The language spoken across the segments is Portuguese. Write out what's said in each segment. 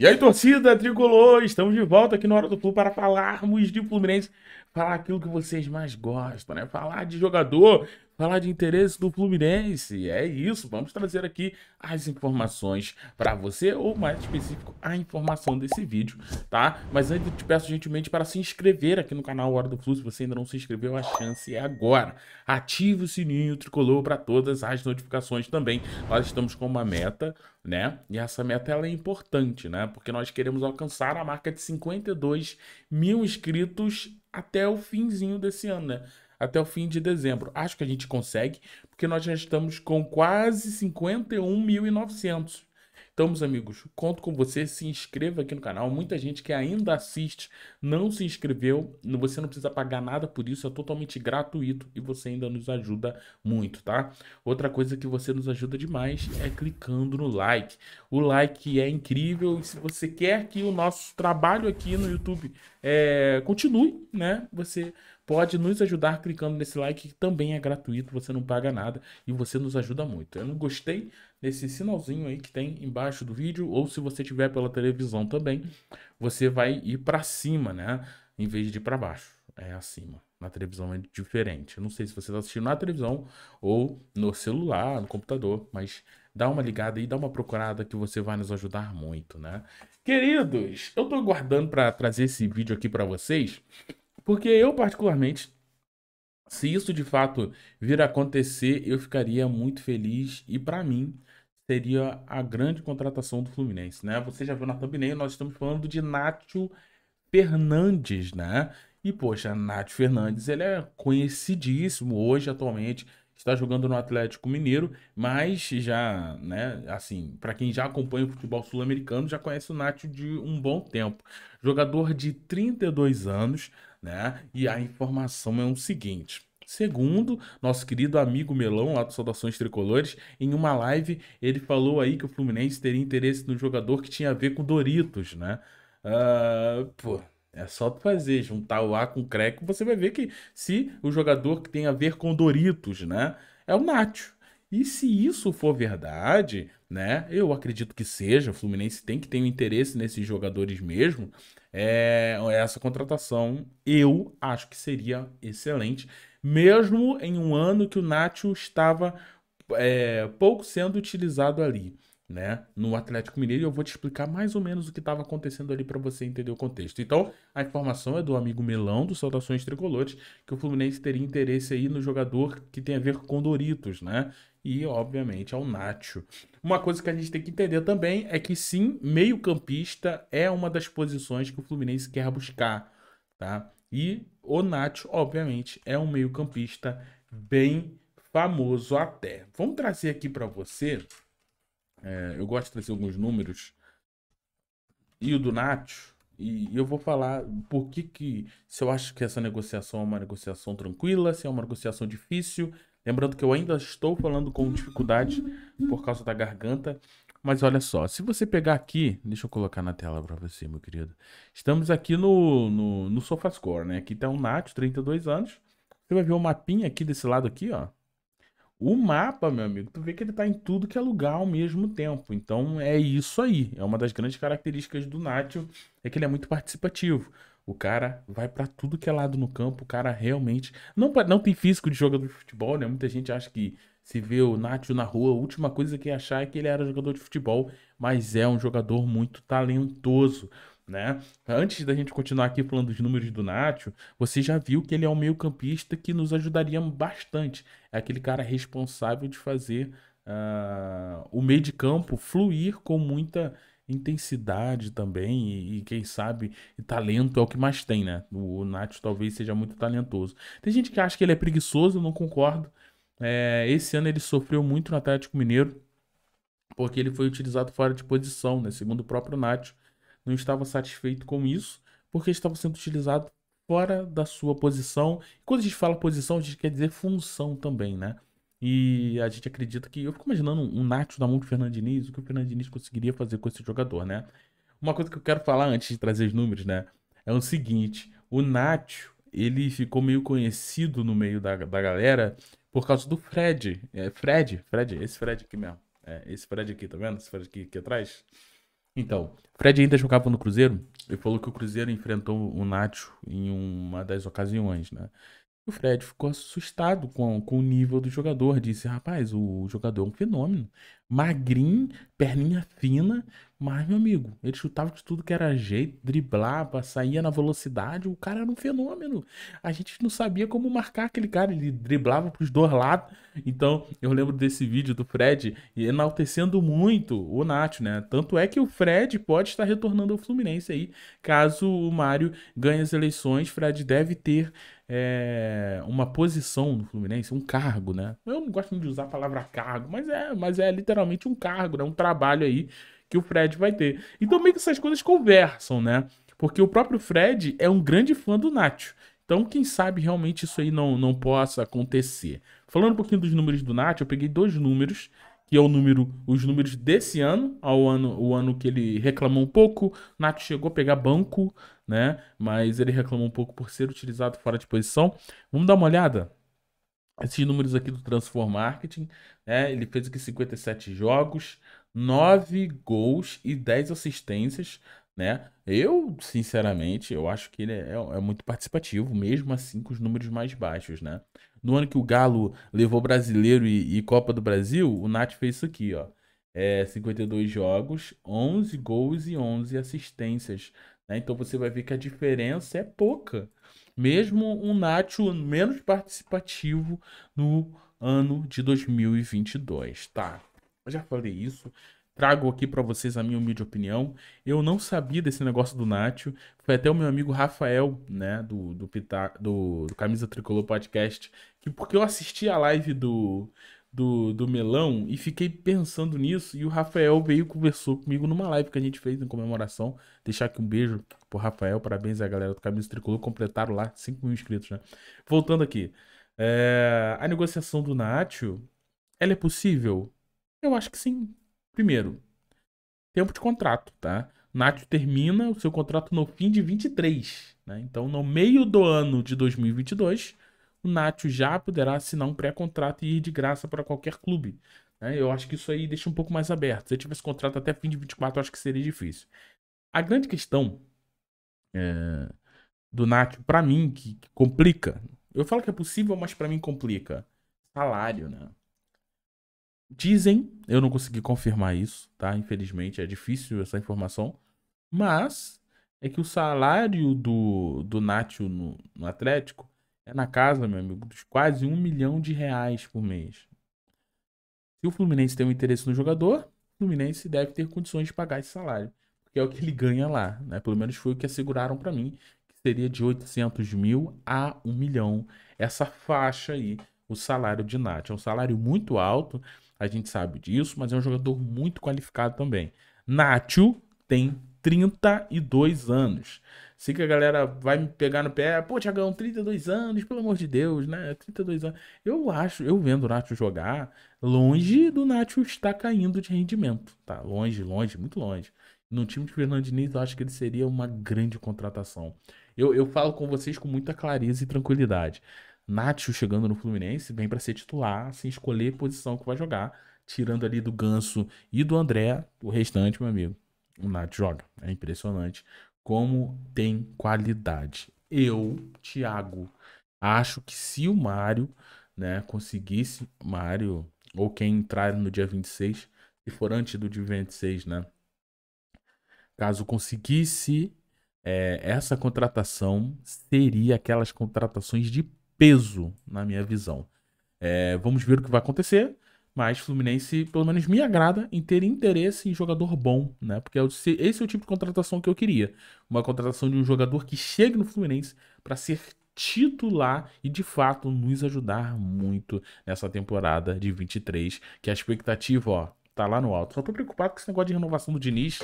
E aí, torcida tricolor, estamos de volta aqui na Hora do Flu para falarmos de Fluminense, falar aquilo que vocês mais gostam, né? Falar de jogador, falar de interesse do Fluminense. É isso, vamos trazer aqui as informações para você, ou mais específico, a informação desse vídeo, tá? Mas antes eu te peço gentilmente para se inscrever aqui no canal Hora do Flu, se você ainda não se inscreveu, a chance é agora. Ative o sininho tricolor para todas as notificações também. Nós estamos com uma meta, né? E essa meta ela é importante, né? Porque nós queremos alcançar a marca de 52 mil inscritos até o finzinho desse ano, né? até o fim de dezembro. Acho que a gente consegue, porque nós já estamos com quase 51.900. Então, meus amigos, conto com você, se inscreva aqui no canal. Muita gente que ainda assiste não se inscreveu, você não precisa pagar nada por isso, é totalmente gratuito e você ainda nos ajuda muito, tá? Outra coisa que você nos ajuda demais é clicando no like. O like é incrível e se você quer que o nosso trabalho aqui no YouTube é, continue, né? Você pode nos ajudar clicando nesse like, que também é gratuito, você não paga nada e você nos ajuda muito. Eu não gostei desse sinalzinho aí que tem embaixo do vídeo, ou se você tiver pela televisão também, você vai ir para cima, né? Em vez de ir para baixo, é acima. Na televisão é diferente. Eu não sei se você está assistindo na televisão ou no celular, no computador, mas dá uma ligada e dá uma procurada que você vai nos ajudar muito, né? Queridos, eu estou guardando para trazer esse vídeo aqui para vocês porque eu, particularmente, se isso de fato vir a acontecer, eu ficaria muito feliz e, para mim, seria a grande contratação do Fluminense, né? Você já viu na thumbnail, nós estamos falando de Nátio Fernandes, né? E, poxa, Nátio Fernandes, ele é conhecidíssimo hoje, atualmente, está jogando no Atlético Mineiro, mas já, né, assim, para quem já acompanha o futebol sul-americano, já conhece o Nátio de um bom tempo. Jogador de 32 anos, né? E a informação é o seguinte. Segundo, nosso querido amigo Melão, lá do Saudações Tricolores, em uma live, ele falou aí que o Fluminense teria interesse no jogador que tinha a ver com Doritos, né? Uh, pô, é só tu fazer, juntar o A com o Creco, você vai ver que se o jogador que tem a ver com Doritos, né? É o Nacho. E se isso for verdade, né? Eu acredito que seja. O Fluminense tem que ter um interesse nesses jogadores mesmo. É, essa contratação eu acho que seria excelente, mesmo em um ano que o Nacho estava é, pouco sendo utilizado ali. Né? No Atlético Mineiro, eu vou te explicar mais ou menos o que estava acontecendo ali para você entender o contexto. Então, a informação é do amigo Melão do Saudações Tricolores que o Fluminense teria interesse aí no jogador que tem a ver com Doritos, né? e, obviamente, ao Nacho. Uma coisa que a gente tem que entender também é que, sim, meio-campista é uma das posições que o Fluminense quer buscar, tá? E o Nacho, obviamente, é um meio-campista bem famoso até. Vamos trazer aqui para você. É, eu gosto de trazer alguns números. E o do Nacho. E eu vou falar por que, que se eu acho que essa negociação é uma negociação tranquila, se é uma negociação difícil Lembrando que eu ainda estou falando com dificuldade por causa da garganta. Mas olha só, se você pegar aqui, deixa eu colocar na tela para você, meu querido. Estamos aqui no, no, no SofaScore, né? Aqui tá o Nath, 32 anos. Você vai ver o mapinha aqui desse lado aqui, ó. O mapa, meu amigo, tu vê que ele tá em tudo que é lugar ao mesmo tempo. Então é isso aí. É uma das grandes características do Nath, é que ele é muito participativo. O cara vai para tudo que é lado no campo. O cara realmente. Não, não tem físico de jogador de futebol, né? Muita gente acha que se vê o Nacho na rua, a última coisa que ia achar é que ele era jogador de futebol. Mas é um jogador muito talentoso. Né? Antes da gente continuar aqui falando dos números do Nacho, você já viu que ele é um meio-campista que nos ajudaria bastante. É aquele cara responsável de fazer uh, o meio de campo fluir com muita intensidade também e, e, quem sabe e talento é o que mais tem, né? O, o Nath talvez seja muito talentoso. Tem gente que acha que ele é preguiçoso, eu não concordo. É, esse ano ele sofreu muito no Atlético Mineiro porque ele foi utilizado fora de posição, né? Segundo o próprio Nath, não estava satisfeito com isso porque estava sendo utilizado fora da sua posição. E quando a gente fala posição, a gente quer dizer função também, né? E a gente acredita que. Eu fico imaginando um Nacho da mão do Fernando Diniz, o que o Fernando Diniz conseguiria fazer com esse jogador, né? Uma coisa que eu quero falar antes de trazer os números, né? É o seguinte: o Nacho, ele ficou meio conhecido no meio da, da galera por causa do Fred. É, Fred, Fred, esse Fred aqui mesmo. É, esse Fred aqui, tá vendo? Esse Fred aqui, aqui atrás. Então, Fred ainda jogava no Cruzeiro. e falou que o Cruzeiro enfrentou o Nacho em uma das ocasiões, né? o Fred ficou assustado com, com o nível do jogador. Disse: rapaz, o jogador é um fenômeno. Magrinho, perninha fina, mas, meu amigo, ele chutava de tudo que era jeito, driblava, saía na velocidade. O cara era um fenômeno. A gente não sabia como marcar aquele cara. Ele driblava pros dois lados. Então, eu lembro desse vídeo do Fred enaltecendo muito o Nath, né? Tanto é que o Fred pode estar retornando ao Fluminense aí. Caso o Mário ganhe as eleições, Fred deve ter é, uma posição no Fluminense, um cargo, né? Eu não gosto de usar a palavra cargo, mas é, mas é literalmente um cargo, né? Um trabalho aí que o Fred vai ter. Então meio que essas coisas conversam, né? Porque o próprio Fred é um grande fã do Nacho. Então, quem sabe realmente isso aí não, não possa acontecer. Falando um pouquinho dos números do Nath, eu peguei dois números, que é o número, os números desse ano, ao ano, o ano que ele reclamou um pouco. Nath chegou a pegar banco, né? Mas ele reclamou um pouco por ser utilizado fora de posição. Vamos dar uma olhada esses números aqui do Transform Marketing, né? Ele fez aqui 57 jogos, 9 gols e 10 assistências, né? Eu, sinceramente, eu acho que ele é, é, é muito participativo, mesmo assim com os números mais baixos, né? No ano que o Galo levou Brasileiro e, e Copa do Brasil, o Nath fez isso aqui, ó. É, 52 jogos, 11 gols e 11 assistências, né? Então você vai ver que a diferença é pouca. Mesmo um Nacho menos participativo no ano de 2022, tá? Eu já falei isso. Trago aqui para vocês a minha humilde opinião. Eu não sabia desse negócio do Nacho. Foi até o meu amigo Rafael, né, do do, Pita, do, do Camisa Tricolor Podcast, que porque eu assisti a live do do, do melão e fiquei pensando nisso. E o Rafael veio conversou comigo numa live que a gente fez em comemoração. Deixar aqui um beijo pro Rafael, parabéns à galera do camisa Tricolor. Completaram lá 5 mil inscritos, né? Voltando aqui. É... a negociação do Nacho, ela é possível? Eu acho que sim. Primeiro, tempo de contrato, tá? Nacho termina o seu contrato no fim de 23, né? Então, no meio do ano de 2022, o Nacho já poderá assinar um pré-contrato e ir de graça para qualquer clube. Né? Eu acho que isso aí deixa um pouco mais aberto. Se ele tivesse contrato até fim de 24, eu acho que seria difícil. A grande questão é, do Nacho, para mim, que, que, complica. Eu falo que é possível, mas para mim complica. Salário, né? Dizem, eu não consegui confirmar isso, tá? Infelizmente, é difícil essa informação. Mas é que o salário do, do Nacho no, no Atlético é na casa, meu amigo, de quase um milhão de reais por mês. Se o Fluminense tem um interesse no jogador, o Fluminense deve ter condições de pagar esse salário, porque é o que ele ganha lá, né? Pelo menos foi o que asseguraram para mim, que seria de 800 mil a um milhão, essa faixa aí, o salário de Nath. É um salário muito alto, a gente sabe disso, mas é um jogador muito qualificado também. Nacho tem 32 anos. Sei que a galera vai me pegar no pé, pô, Tiagão, 32 anos, pelo amor de Deus, né? 32 anos. Eu acho, eu vendo o Nacho jogar, longe do Nacho estar caindo de rendimento, tá? Longe, longe, muito longe. No time de Fernando Diniz, eu acho que ele seria uma grande contratação. Eu, eu falo com vocês com muita clareza e tranquilidade. Nacho chegando no Fluminense vem para ser titular, sem escolher posição que vai jogar, tirando ali do Ganso e do André, o restante, meu amigo o Nath joga. É impressionante como tem qualidade. Eu, Thiago, acho que se o Mário né, conseguisse, Mário, ou quem entrar no dia 26, se for antes do dia 26, né? Caso conseguisse é, essa contratação, seria aquelas contratações de peso, na minha visão. É, vamos ver o que vai acontecer. Mas Fluminense, pelo menos, me agrada em ter interesse em jogador bom, né? Porque é esse é o tipo de contratação que eu queria. Uma contratação de um jogador que chegue no Fluminense para ser titular e de fato nos ajudar muito nessa temporada de 23, que a expectativa, ó, tá lá no alto. Só tô preocupado com esse negócio de renovação do Diniz,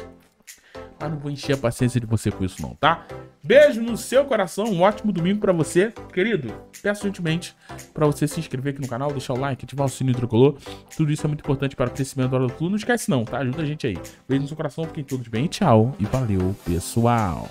mas não vou encher a paciência de você com isso não, tá? Beijo no seu coração, um ótimo domingo para você, querido. Peço gentilmente para você se inscrever aqui no canal, deixar o like, ativar o sininho tricolor. Tudo isso é muito importante para o crescimento do Hora do Clube. Não esquece não, tá? Ajuda a gente aí. Beijo no seu coração, fiquem todos bem, tchau e valeu, pessoal.